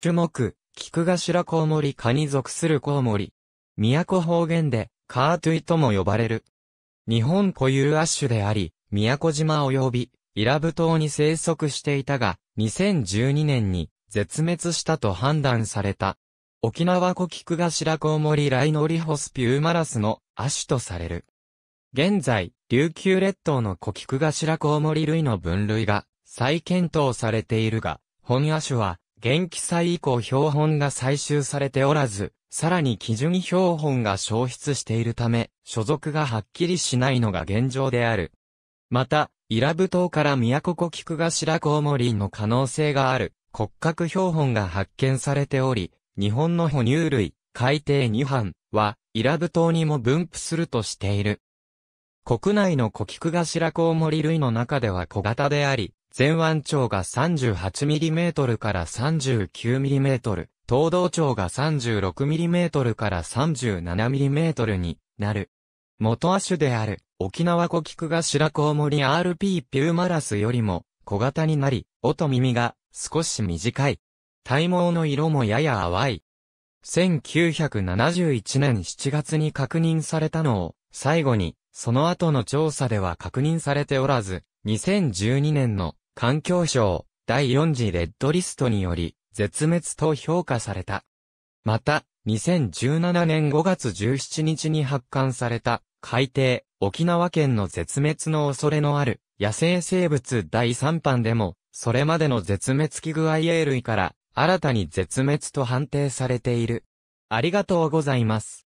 種目、菊頭コウモリ科に属するコウモリ。都方言で、カートゥイとも呼ばれる。日本固有亜種であり、宮古島及び、伊良部島に生息していたが、2012年に絶滅したと判断された。沖縄古菊頭コウモリライノリホスピューマラスの亜種とされる。現在、琉球列島の古菊頭コウモリ類の分類が再検討されているが、本亜種は元気祭以降標本が採集されておらず、さらに基準標本が消失しているため、所属がはっきりしないのが現状である。また、伊良部島から都古菊頭コウモリの可能性がある骨格標本が発見されており、日本の哺乳類、海底2班は、伊良部島にも分布するとしている。国内の古菊頭コウモリ類の中では小型であり、全腕長が 38mm から 39mm、東道長が 36mm から 37mm になる。元亜種である沖縄古菊が白子を盛り RP ピューマラスよりも小型になり、音耳が少し短い。体毛の色もやや淡い。1971年7月に確認されたのを、最後に、その後の調査では確認されておらず、2012年の環境省第4次レッドリストにより絶滅と評価された。また、2017年5月17日に発刊された海底沖縄県の絶滅の恐れのある野生生物第3版でも、それまでの絶滅危惧 IA 類から新たに絶滅と判定されている。ありがとうございます。